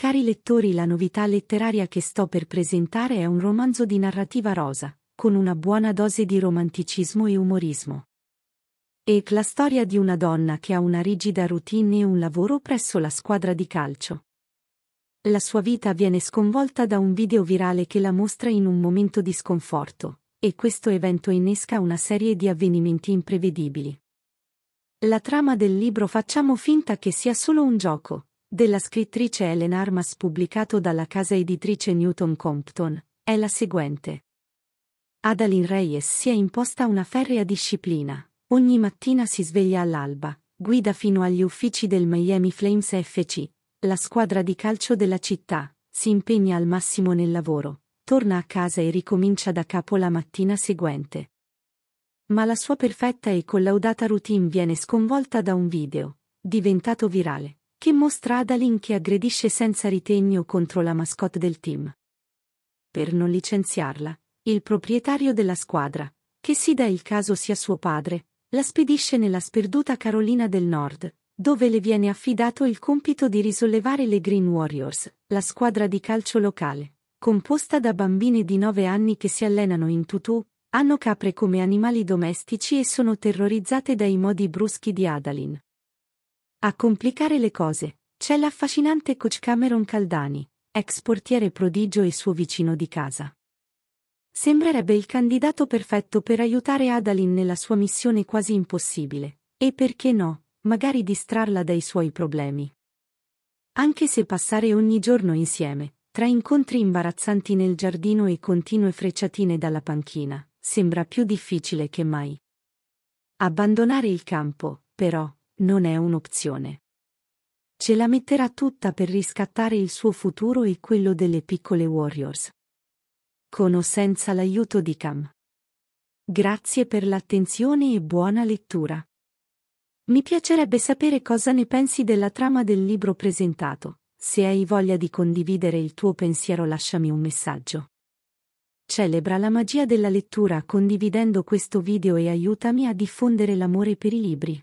Cari lettori, la novità letteraria che sto per presentare è un romanzo di narrativa rosa, con una buona dose di romanticismo e umorismo. È la storia di una donna che ha una rigida routine e un lavoro presso la squadra di calcio. La sua vita viene sconvolta da un video virale che la mostra in un momento di sconforto, e questo evento innesca una serie di avvenimenti imprevedibili. La trama del libro Facciamo finta che sia solo un gioco, della scrittrice Ellen Armas pubblicato dalla casa editrice Newton Compton, è la seguente. Adaline Reyes si è imposta una ferrea disciplina. Ogni mattina si sveglia all'alba, guida fino agli uffici del Miami Flames FC, la squadra di calcio della città, si impegna al massimo nel lavoro, torna a casa e ricomincia da capo la mattina seguente. Ma la sua perfetta e collaudata routine viene sconvolta da un video, diventato virale, che mostra Adalin che aggredisce senza ritegno contro la mascotte del team. Per non licenziarla, il proprietario della squadra, che si dà il caso sia suo padre, la spedisce nella sperduta Carolina del Nord, dove le viene affidato il compito di risollevare le Green Warriors, la squadra di calcio locale, composta da bambine di 9 anni che si allenano in tutù, hanno capre come animali domestici e sono terrorizzate dai modi bruschi di Adalin. A complicare le cose, c'è l'affascinante coach Cameron Caldani, ex portiere prodigio e suo vicino di casa. Sembrerebbe il candidato perfetto per aiutare Adalin nella sua missione quasi impossibile, e perché no, magari distrarla dai suoi problemi. Anche se passare ogni giorno insieme, tra incontri imbarazzanti nel giardino e continue frecciatine dalla panchina, sembra più difficile che mai. Abbandonare il campo, però, non è un'opzione. Ce la metterà tutta per riscattare il suo futuro e quello delle piccole Warriors. Con o senza l'aiuto di Cam. Grazie per l'attenzione e buona lettura. Mi piacerebbe sapere cosa ne pensi della trama del libro presentato. Se hai voglia di condividere il tuo pensiero lasciami un messaggio. Celebra la magia della lettura condividendo questo video e aiutami a diffondere l'amore per i libri.